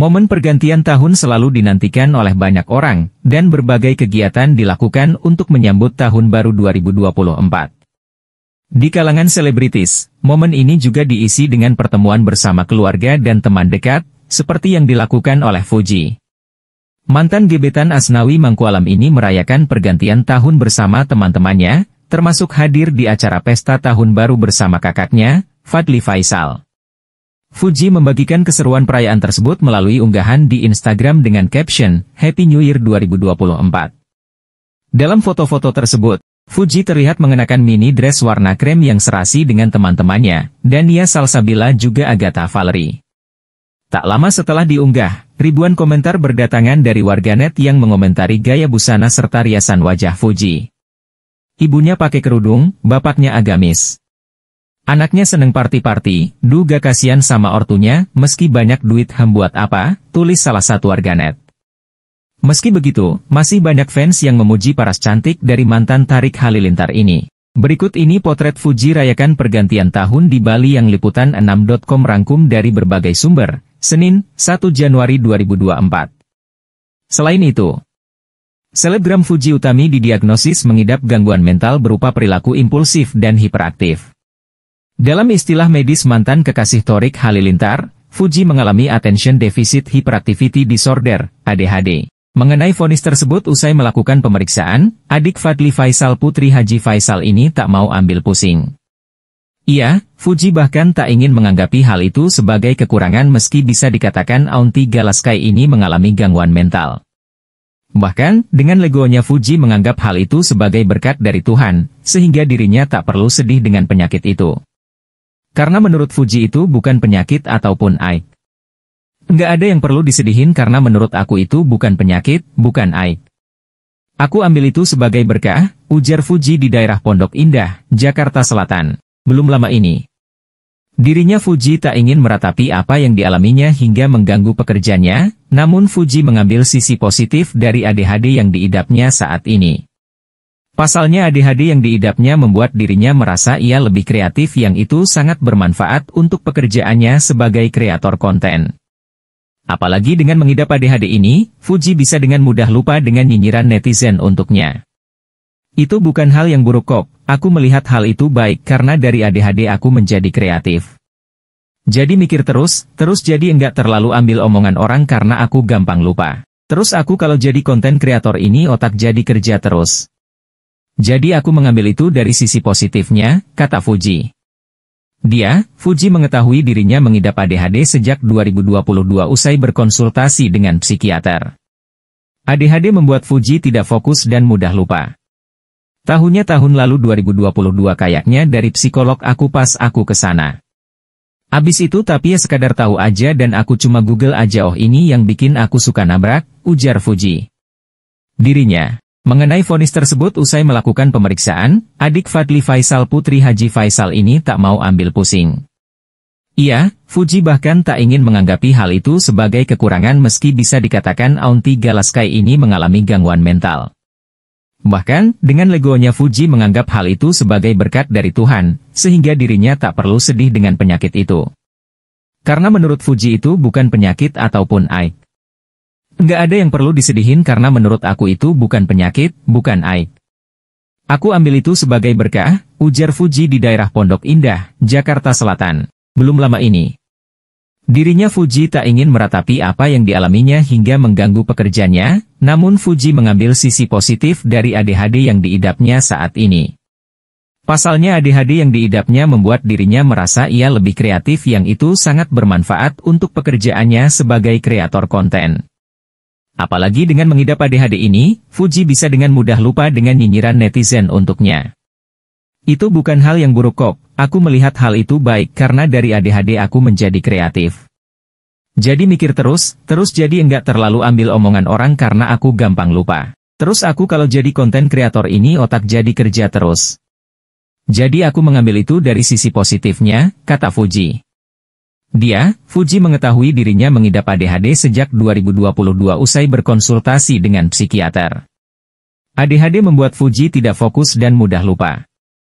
Momen pergantian tahun selalu dinantikan oleh banyak orang, dan berbagai kegiatan dilakukan untuk menyambut tahun baru 2024. Di kalangan selebritis, momen ini juga diisi dengan pertemuan bersama keluarga dan teman dekat, seperti yang dilakukan oleh Fuji. Mantan gebetan Asnawi Mangkualam ini merayakan pergantian tahun bersama teman-temannya, termasuk hadir di acara pesta tahun baru bersama kakaknya, Fadli Faisal. Fuji membagikan keseruan perayaan tersebut melalui unggahan di Instagram dengan caption, Happy New Year 2024. Dalam foto-foto tersebut, Fuji terlihat mengenakan mini dress warna krem yang serasi dengan teman-temannya, Dania Salsabila juga Agatha Valerie. Tak lama setelah diunggah, ribuan komentar berdatangan dari warganet yang mengomentari gaya busana serta riasan wajah Fuji. Ibunya pakai kerudung, bapaknya agamis. Anaknya seneng party-party, duga kasihan sama ortunya, meski banyak duit ham buat apa, tulis salah satu warganet. Meski begitu, masih banyak fans yang memuji paras cantik dari mantan Tarik Halilintar ini. Berikut ini potret Fuji rayakan pergantian tahun di Bali yang liputan 6.com rangkum dari berbagai sumber, Senin, 1 Januari 2024. Selain itu, selebgram Fuji Utami didiagnosis mengidap gangguan mental berupa perilaku impulsif dan hiperaktif. Dalam istilah medis mantan kekasih Torik Halilintar, Fuji mengalami Attention Deficit Hyperactivity Disorder, ADHD. Mengenai vonis tersebut usai melakukan pemeriksaan, adik Fadli Faisal Putri Haji Faisal ini tak mau ambil pusing. Iya, Fuji bahkan tak ingin menganggapi hal itu sebagai kekurangan meski bisa dikatakan aunty Galaskai ini mengalami gangguan mental. Bahkan, dengan legonya Fuji menganggap hal itu sebagai berkat dari Tuhan, sehingga dirinya tak perlu sedih dengan penyakit itu. Karena menurut Fuji itu bukan penyakit ataupun aib. Nggak ada yang perlu disedihin karena menurut aku itu bukan penyakit, bukan aib. Aku ambil itu sebagai berkah, ujar Fuji di daerah Pondok Indah, Jakarta Selatan. Belum lama ini. Dirinya Fuji tak ingin meratapi apa yang dialaminya hingga mengganggu pekerjaannya, namun Fuji mengambil sisi positif dari ADHD yang diidapnya saat ini. Pasalnya ADHD yang diidapnya membuat dirinya merasa ia lebih kreatif yang itu sangat bermanfaat untuk pekerjaannya sebagai kreator konten. Apalagi dengan mengidap ADHD ini, Fuji bisa dengan mudah lupa dengan nyinyiran netizen untuknya. Itu bukan hal yang buruk kok, aku melihat hal itu baik karena dari ADHD aku menjadi kreatif. Jadi mikir terus, terus jadi enggak terlalu ambil omongan orang karena aku gampang lupa. Terus aku kalau jadi konten kreator ini otak jadi kerja terus. Jadi aku mengambil itu dari sisi positifnya, kata Fuji. Dia, Fuji mengetahui dirinya mengidap ADHD sejak 2022 usai berkonsultasi dengan psikiater. ADHD membuat Fuji tidak fokus dan mudah lupa. Tahunnya tahun lalu 2022 kayaknya dari psikolog aku pas aku ke sana. Abis itu tapi ya sekadar tahu aja dan aku cuma google aja oh ini yang bikin aku suka nabrak, ujar Fuji. Dirinya. Mengenai vonis tersebut usai melakukan pemeriksaan, adik Fadli Faisal Putri Haji Faisal ini tak mau ambil pusing. Iya, Fuji bahkan tak ingin menganggapi hal itu sebagai kekurangan meski bisa dikatakan aunty Galaskai ini mengalami gangguan mental. Bahkan, dengan legonya Fuji menganggap hal itu sebagai berkat dari Tuhan, sehingga dirinya tak perlu sedih dengan penyakit itu. Karena menurut Fuji itu bukan penyakit ataupun AI. Nggak ada yang perlu disedihin karena menurut aku itu bukan penyakit, bukan aib. Aku ambil itu sebagai berkah, ujar Fuji di daerah Pondok Indah, Jakarta Selatan. Belum lama ini. Dirinya Fuji tak ingin meratapi apa yang dialaminya hingga mengganggu pekerjaannya, namun Fuji mengambil sisi positif dari ADHD yang diidapnya saat ini. Pasalnya ADHD yang diidapnya membuat dirinya merasa ia lebih kreatif yang itu sangat bermanfaat untuk pekerjaannya sebagai kreator konten. Apalagi dengan mengidap ADHD ini, Fuji bisa dengan mudah lupa dengan nyinyiran netizen untuknya. Itu bukan hal yang buruk kok, aku melihat hal itu baik karena dari ADHD aku menjadi kreatif. Jadi mikir terus, terus jadi enggak terlalu ambil omongan orang karena aku gampang lupa. Terus aku kalau jadi konten kreator ini otak jadi kerja terus. Jadi aku mengambil itu dari sisi positifnya, kata Fuji. Dia, Fuji mengetahui dirinya mengidap ADHD sejak 2022 usai berkonsultasi dengan psikiater. ADHD membuat Fuji tidak fokus dan mudah lupa.